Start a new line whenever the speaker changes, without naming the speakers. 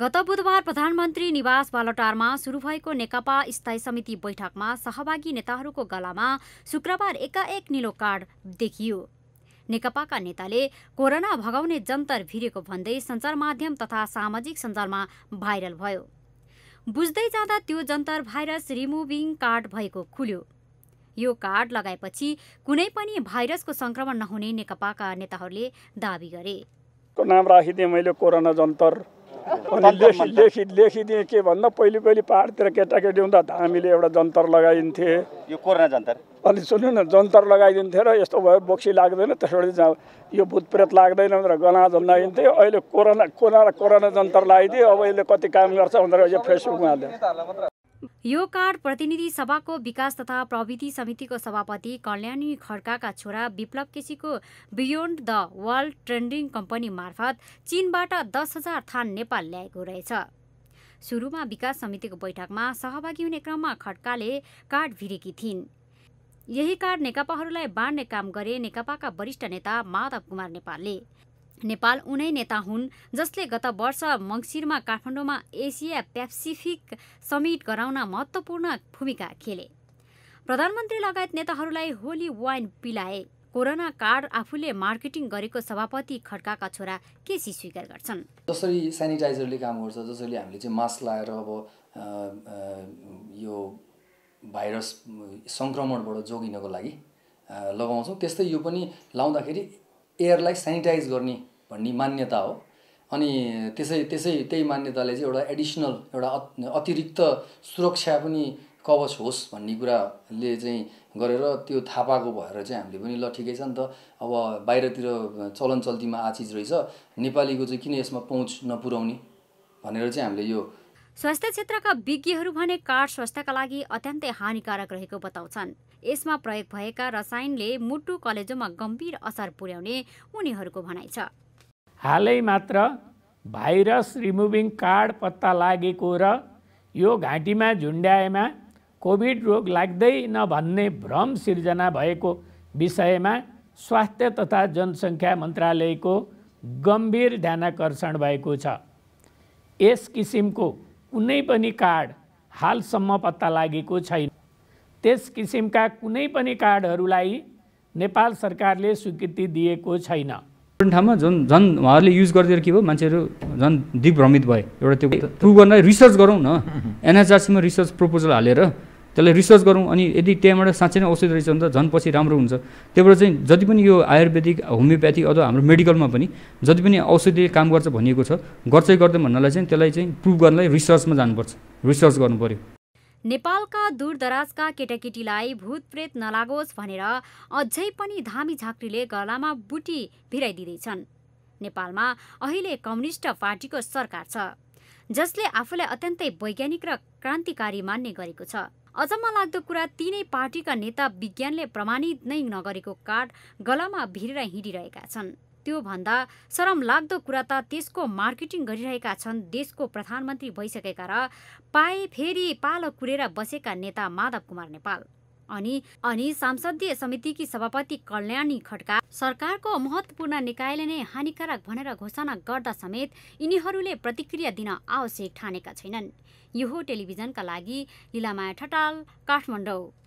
गत बुधबार प्रधानमन्त्री निवास बालटारमा सुरु भएको नेकपा स्थायी समिति बैठकमा सहभागी नेताहरूको गलामा शुक्रबार एकाएक निलो कार्ड देखियो नेकपाका नेताले कोरोना भगाउने जन्तर भिरेको भन्दै सञ्चार माध्यम तथा सामाजिक सञ्जालमा भाइरल भयो बुझ्दै जाँदा त्यो जन्तर भाइरस रिमुभिङ कार्ड भएको खुल्यो यो कार्ड लगाएपछि कुनै पनि भाइरसको संक्रमण नहुने नेकपाका नेताहरूले दावी गरे
नाम राखिदिएँ मैले कोरोना जन्तर अनि लेखि लेखि लेखिदिएँ के भन्दा पहिले पहिले पाहाडतिर केटाकेटी हुँदा त हामीले एउटा जन्तर लगाइदिन्थे यो कोरोना जन्तर अनि सुन्नु न जन्तर लगाइदिन्थ्यो र यस्तो भयो बोक्सी लाग्दैन त्यसबाट यो भूतप्रेत लाग्दैन भनेर गना लगाइन्थ्यो अहिले कोरोना कोरोना कोरोना जन्तर लगाइदियो अब यसले कति काम गर्छ भनेर यो फेसबुकमा हाल्यो
यो कार्ड प्रतिनिधि सभाको विकास तथा प्रविधि समितिको सभापति कल्याणी खड्काका छोरा विप्लव केसीको beyond the world trending company मार्फत चीनबाट दस हजार थान नेपाल ल्याएको रहेछ सुरुमा विकास समितिको बैठकमा सहभागी हुने क्रममा खड्काले कार्ड भिरेकी थिइन् यही कार्ड नेकपाहरूलाई बाँड्ने काम गरे नेकपाका वरिष्ठ नेता माधव कुमार नेपालले नेपाल उनै नेता हुन् जसले गत वर्ष मङ्सिरमा काठमाडौँमा एसिया पेसिफिक समिट गराउन महत्त्वपूर्ण भूमिका खेले प्रधानमन्त्री लगायत नेताहरूलाई होली वाइन पिलाए कोरोना कार्ड आफूले मार्केटिङ गरेको सभापति खड्काका छोरा केसी स्वीकार गर्छन्
जसरी सेनिटाइजरले काम गर्छ जसरी हामीले चाहिँ मास्क लगाएर अब यो भाइरस सङ्क्रमणबाट जोगिनको लागि लगाउँछौँ त्यस्तै यो पनि लाउँदाखेरि एयरलाई सेनिटाइज गर्ने भन्ने मान्यता हो अनि त्यसै त्यसै त्यही मान्यताले चाहिँ एउटा एडिसनल एउटा अतिरिक्त सुरक्षा पनि कवच होस् भन्ने कुराले चाहिँ गरेर त्यो थाहा पाएको भएर चाहिँ हामीले पनि ल ठिकै छ नि त अब बाहिरतिर चलन चल्तीमा आ चिज रहेछ नेपालीको चाहिँ किन यसमा पहुँच नपुर्याउने
भनेर चाहिँ हामीले यो स्वास्थ्य क्षेत्रका विज्ञहरू भने कार्ड स्वास्थ्यका लागि अत्यन्तै हानिकारक रहेको बताउँछन् यसमा प्रयोग भएका रसायनले मुटु कलेजोमा गम्भीर असर पुर्याउने उनीहरूको भनाइ छ
हालै मात्र भाइरस रिमुभिङ कार्ड पत्ता लागेको र यो घाँटीमा झुन्ड्याएमा कोभिड रोग लाग्दै नभन्ने भ्रम सिर्जना भएको विषयमा स्वास्थ्य तथा जनसङ्ख्या मन्त्रालयको गम्भीर ध्यानाकर्षण भएको छ यस किसिमको कुनै पनि कार्ड हालसम्म पत्ता लागेको छैन त्यस किसिमका कुनै पनि कार्डहरूलाई नेपाल सरकारले स्वीकृति दिएको छैन
ठाउँमा झन् झन् उहाँहरूले युज गरिदिएर के भयो मान्छेहरू झन् दिग्भ्रमित भए एउटा त्यो प्रुभ गर्न रिसर्च गरौँ न एनएचआरसीमा रिसर्च प्रपोजल हालेर त्यसलाई रिसर्च गरौँ अनि यदि त्यहाँबाट साँच्चै नै औषध रहेछ भने त झन् पछि राम्रो हुन्छ त्यहाँबाट चाहिँ जति पनि यो आयुर्वेदिक होमियोप्याथी अथवा हाम्रो मेडिकलमा पनि जति पनि औषधि काम गर्छ भनिएको छ गर्छै गर्दै भन्नलाई चाहिँ त्यसलाई चाहिँ प्रुभ गर्नलाई रिसर्चमा जानुपर्छ रिसर्च गर्नु पऱ्यो
नेपालका दूरदराजका केटाकेटीलाई भूतप्रेत नलागोस् भनेर अझै पनि धामी झाँक्रीले गलामा बुटी भिराइदिँदैछन् नेपालमा अहिले कम्युनिस्ट पार्टीको सरकार छ जसले आफूलाई अत्यन्तै वैज्ञानिक र क्रान्तिकारी मान्ने गरेको छ अचम्म लाग्दो कुरा तिनै पार्टीका नेता विज्ञानले प्रमाणित नै नगरेको कार्ड गलामा भिरेर हिँडिरहेका छन् त्योभन्दा शरम लाग्दो कुरा त त्यसको मार्केटिङ गरिरहेका छन् देशको प्रधानमन्त्री भइसकेका र पाए फेरि पालो कुरेर बसेका नेता माधव कुमार नेपाल अनि अनि संसदीय समितिकी सभापति कल्याणी खड्का सरकारको महत्वपूर्ण निकायले नै हानिकारक भनेर घोषणा गर्दा समेत यिनीहरूले प्रतिक्रिया दिन आवश्यक ठानेका छैनन् यो टेलिभिजनका लागि लिलामाया ठटाल काठमाडौँ